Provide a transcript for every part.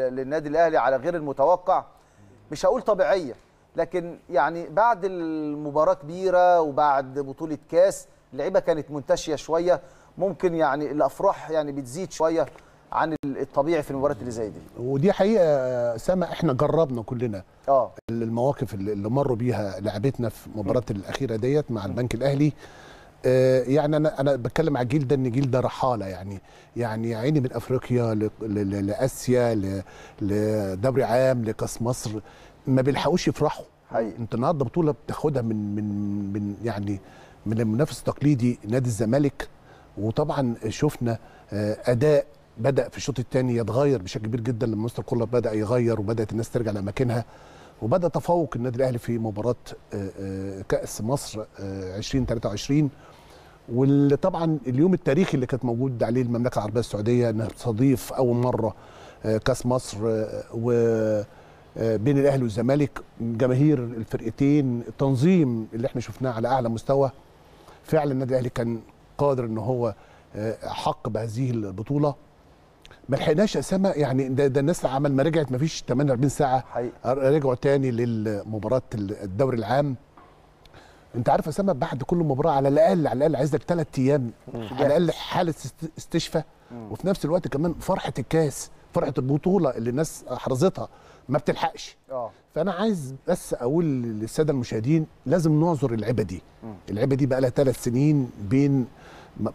للنادي الاهلي على غير المتوقع مش هقول طبيعيه لكن يعني بعد المباراه كبيره وبعد بطوله كاس اللعيبه كانت منتشيه شويه ممكن يعني الافراح يعني بتزيد شويه عن الطبيعي في المباريات اللي زي دي ودي حقيقه سما احنا جربنا كلنا اه المواقف اللي مروا بيها لعبتنا في المباراه الاخيره ديت مع البنك الاهلي آه، يعني انا انا بتكلم على الجيل ده ان جيل ده رحاله يعني يعني عيني من افريقيا لاسيا لدوري عام لكاس مصر ما بيلحقوش يفرحوا حقيقي. انت النهارده بطوله بتاخدها من من من يعني من المنافس التقليدي نادي الزمالك وطبعا شفنا آه، اداء بدا في الشوط الثاني يتغير بشكل كبير جدا لما مستر كولر بدا يغير وبدات الناس ترجع لاماكنها وبدا تفوق النادي الاهلي في مباراه آه، كاس مصر 2023 واللي طبعا اليوم التاريخي اللي كانت موجود عليه المملكه العربيه السعوديه انها تستضيف اول مره آه، كاس مصر آه، و آه، بين الاهلي والزمالك جماهير الفرقتين التنظيم اللي احنا شفناه على اعلى مستوى فعلا النادي الاهلي كان قادر ان هو حق بهذه البطوله ما لحقناش اسامه يعني ده, ده الناس عمل ما رجعت ما فيش 48 ساعه رجعوا تاني لمباراه الدوري العام انت عارف اسامه بعد كل مباراه على الاقل على الاقل عايز لك ثلاث ايام على الاقل حاله استشفاء وفي نفس الوقت كمان فرحه الكاس فرحه البطوله اللي الناس احرزتها ما بتلحقش اه فانا عايز بس اقول للساده المشاهدين لازم نعذر اللعبه دي اللعبه دي بقى لها ثلاث سنين بين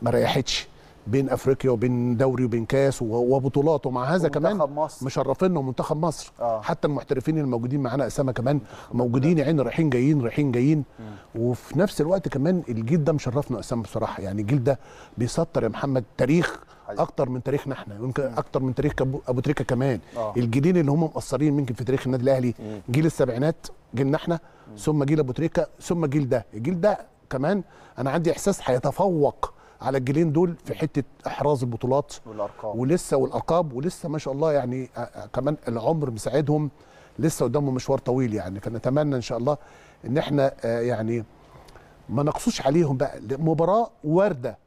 ما ريحتش بين افريقيا وبين دوري وبين كاس وبطولات ومع هذا كمان مصر. مشرفينا ومنتخب مصر آه. حتى المحترفين الموجودين معانا اسامه كمان موجودين يا عيني رايحين جايين رايحين جايين مم. وفي نفس الوقت كمان الجيل ده مشرفنا اسامه بصراحه يعني الجيل ده بيسطر يا محمد تاريخ اكتر من تاريخنا احنا يمكن اكتر من تاريخ ابو تريكه كمان آه. الجيلين اللي هم مقصرين يمكن في تاريخ النادي الاهلي جيل السبعينات جيلنا احنا ثم جيل ابو تريكه ثم جيل ده الجيل ده كمان انا عندي احساس هيتفوق على الجيلين دول في حته احراز البطولات والارقام ولسه والارقام ولسه ما شاء الله يعني آه، آه، كمان العمر مساعدهم لسه قدامهم مشوار طويل يعني فنتمنى ان شاء الله ان احنا آه، يعني ما نقصوش عليهم بقى مباراه وارده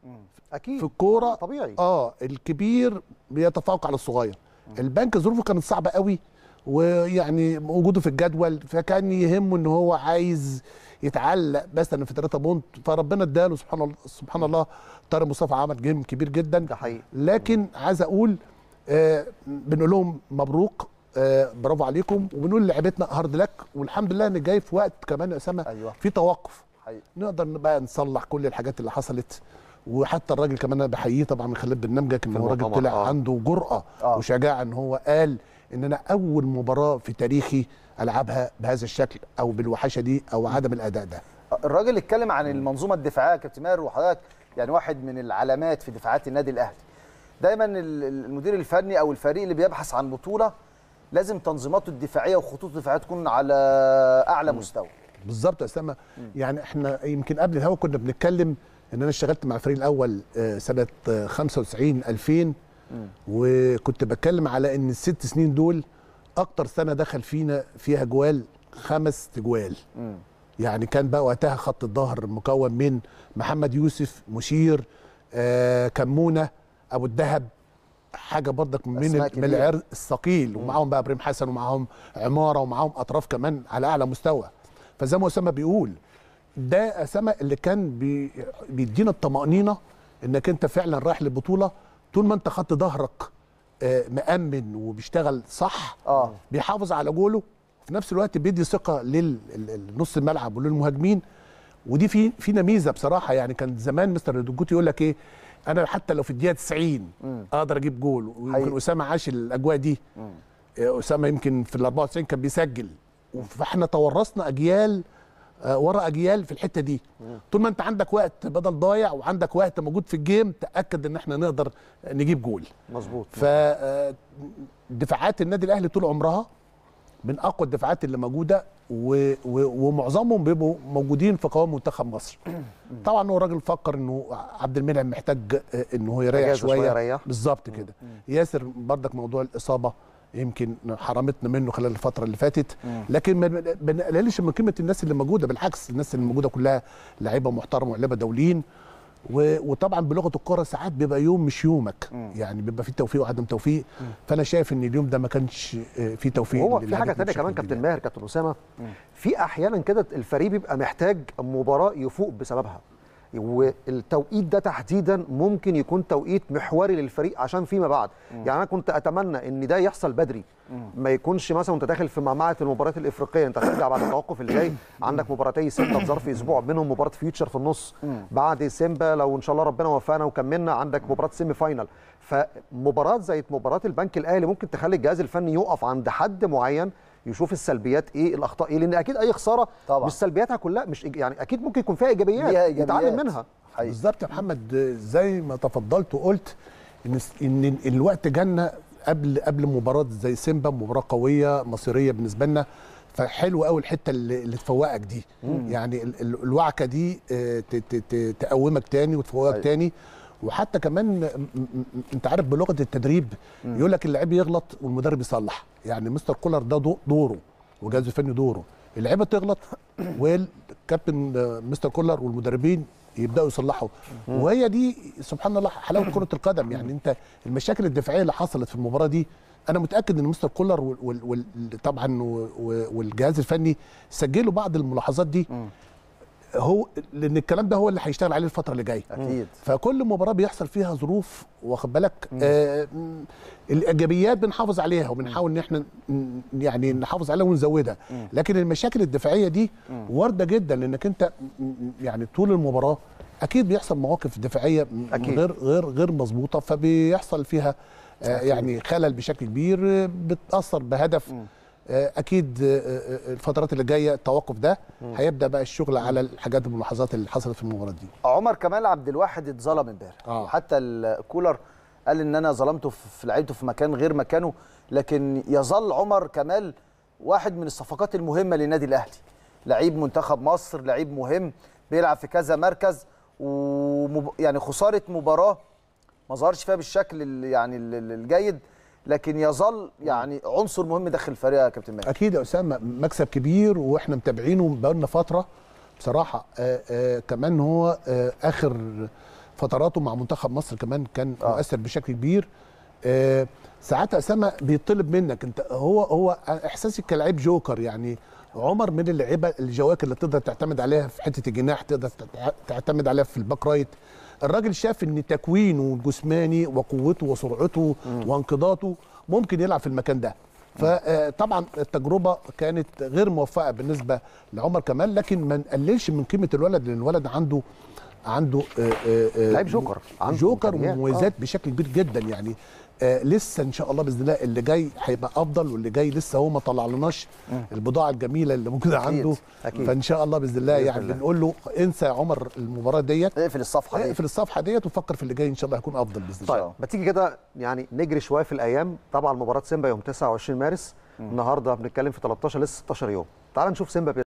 اكيد في الكوره طبيعي اه الكبير بيتفوق على الصغير البنك ظروفه كانت صعبه قوي ويعني وجوده في الجدول فكان يهمه ان هو عايز يتعلق مثلا في 3 بونت فربنا اداله سبحان الله سبحان الله طارق مصطفى عمل جيم كبير جدا ده حقيقي لكن عايز اقول آه بنقول لهم مبروك آه، برافو عليكم وبنقول لعبتنا هارد لك والحمد لله ان جاي في وقت كمان يا اسامه أيوة. في توقف حقيقي. نقدر بقى نصلح كل الحاجات اللي حصلت وحتى الراجل كمان انا بحييه طبعا من خلال برنامجك ان هو راجل طلع آه. عنده جرأه آه. وشجاعه ان هو قال ان انا اول مباراه في تاريخي العبها بهذا الشكل او بالوحشه دي او عدم الاداء ده الراجل اتكلم عن المنظومه الدفاعيه كابتن ماهر وحضرتك يعني واحد من العلامات في دفاعات النادي الاهلي دايما المدير الفني او الفريق اللي بيبحث عن بطوله لازم تنظيماته الدفاعيه وخطوط الدفاعيه تكون على اعلى مم. مستوى بالظبط يا اسامه يعني احنا يمكن قبل الهوا كنا بنتكلم ان انا اشتغلت مع الفريق الاول آه، سنه 95 آه، 2000 وكنت بتكلم على ان الست سنين دول اكتر سنه دخل فينا فيها جوال خمس تجوال مم. يعني كان بقى وقتها خط الظهر مكون من محمد يوسف مشير آه كمونه ابو الذهب حاجه بردك من, من العرض الثقيل ومعاهم بقى ابراهيم حسن ومعاهم عماره ومعاهم اطراف كمان على اعلى مستوى فزي ما اسامه بيقول ده اسامه اللي كان بي بيدينا الطمانينه انك انت فعلا رايح للبطوله طول ما انت خدت ظهرك آه، مأمن وبيشتغل صح آه. بيحافظ على جوله وفي نفس الوقت بيدي ثقه للنص الملعب وللمهاجمين ودي في فينا ميزه بصراحه يعني كان زمان مستر دوجوتي يقول لك ايه انا حتى لو في الدقيقه 90 اقدر اجيب جول ويمكن اسامه عاش الاجواء دي آه، اسامه يمكن في ال 94 كان بيسجل فاحنا تورثنا اجيال آه، ورا اجيال في الحته دي طول ما انت عندك وقت بدل ضايع وعندك وقت موجود في الجيم تاكد ان احنا نقدر نجيب جول مظبوط ف آه، دفاعات النادي الاهلي طول عمرها من اقوى الدفاعات اللي موجوده و... و... ومعظمهم بيبقوا موجودين في قوام منتخب مصر طبعا هو راجل فكر انه عبد المنعم محتاج آه، ان هو يريح شويه, شوية بالظبط كده ياسر بردك موضوع الاصابه يمكن حرمتنا منه خلال الفتره اللي فاتت لكن ما بنقللش من قيمه الناس اللي موجوده بالعكس الناس اللي موجوده كلها لعيبه محترمه ولعيبه دوليين وطبعا بلغه الكوره ساعات بيبقى يوم مش يومك مم. يعني بيبقى فيه توفيق وعدم توفيق مم. فانا شايف ان اليوم ده ما كانش آه، فيه توفيق هو في حاجه ثانيه كمان كابتن يعني. ماهر كابتن اسامه في احيانا كده الفريق بيبقى محتاج مباراه يفوق بسببها والتوقيت ده تحديدا ممكن يكون توقيت محوري للفريق عشان فيما بعد م. يعني انا كنت اتمنى ان ده يحصل بدري م. ما يكونش مثلا وانت داخل في معمعه المباريات الافريقيه انت هترجع بعد التوقف اللي جاي عندك مباراتي سته في ظرف اسبوع منهم مباراه فيوتشر في النص م. بعد سيمبا لو ان شاء الله ربنا وفقنا وكملنا عندك مباراه سيمي فاينل فمباراه زي مباراه البنك الاهلي ممكن تخلي الجهاز الفني يقف عند حد معين يشوف السلبيات ايه الاخطاء ايه لان اكيد اي خساره طبعا. مش سلبياتها كلها مش يعني اكيد ممكن يكون فيها ايجابيات, إيجابيات. يتعلم منها بالظبط يا محمد زي ما تفضلت وقلت ان ان الوقت جانا قبل قبل مباراه زي سيمبا مباراه قويه مصيريه بالنسبه لنا فحلو قوي الحته اللي, اللي تفوقك دي مم. يعني الوعكه دي آه، تقومك تاني وتفوقك أيوه. تاني وحتى كمان انت عارف بلغه التدريب يقول لك اللعيب يغلط والمدرب يصلح يعني مستر كولر ده دوره وجهاز الفني دوره اللعيبه تغلط والكابتن مستر كولر والمدربين يبداوا يصلحوا وهي دي سبحان الله حلاوه كره القدم يعني انت المشاكل الدفاعيه اللي حصلت في المباراه دي انا متاكد ان مستر كولر وطبعا طبعا والجهاز الفني سجلوا بعض الملاحظات دي هو لان الكلام ده هو اللي هيشتغل عليه الفتره اللي جايه اكيد فكل مباراه بيحصل فيها ظروف واخد بالك آه الايجابيات بنحافظ عليها وبنحاول ان احنا يعني نحافظ عليها ونزودها مم. لكن المشاكل الدفاعيه دي وارده جدا لانك انت يعني طول المباراه اكيد بيحصل مواقف دفاعيه أكيد. غير غير غير مظبوطه فبيحصل فيها آه يعني خلل بشكل كبير آه، بتاثر بهدف مم. آه، اكيد آه، آه، الفترات اللي جايه التوقف ده هيبدا بقى الشغل على الحاجات الملاحظات اللي حصلت في المباراه دي عمر كمال عبد الواحد اتظلم امبارح آه. حتى الكولر قال ان انا ظلمته في لعبته في مكان غير مكانه لكن يظل عمر كمال واحد من الصفقات المهمه للنادي الاهلي لعيب منتخب مصر لعيب مهم بيلعب في كذا مركز ومب... يعني خساره مباراه ما ظهرش فيها بالشكل يعني الجيد لكن يظل يعني عنصر مهم داخل الفريق يا كابتن ماهر اكيد يا اسامه مكسب كبير واحنا متابعينه بقالنا فتره بصراحه آآ آه، آآ آه، كمان هو آه، اخر فتراته مع منتخب مصر كمان كان آه. مؤثر بشكل كبير آه ساعات اسامه بيطلب منك انت هو هو احساسي كلاعب جوكر يعني عمر من اللعيبه الجواكر اللي تقدر تعتمد عليها في حته الجناح تقدر تعتمد عليها في الباك رايت الراجل شاف ان تكوينه الجسماني وقوته وسرعته وانقضاته وانقضاضه ممكن يلعب في المكان ده فطبعا التجربه كانت غير موفقه بالنسبه لعمر كمال لكن ما نقللش من قيمه الولد لان الولد عنده عنده لعيب جوكر عنده جوكر ومميزات آه. بشكل كبير جدا يعني آه لسه ان شاء الله باذن الله اللي جاي هيبقى افضل واللي جاي لسه هو ما طلعلناش البضاعه الجميله اللي موجوده عنده أكيد. أكيد. فان شاء الله باذن الله يعني الله. بنقول له انسى يا عمر المباراه ديت اقفل الصفحه اقفل الصفحه ديت وفكر في اللي جاي ان شاء الله هيكون افضل باذن الله طيب ما تيجي كده يعني نجري شويه في الايام طبعا مباراه سيمبا يوم 29 مارس النهارده بنتكلم في 13 لسه 16 يوم تعال نشوف سيمبا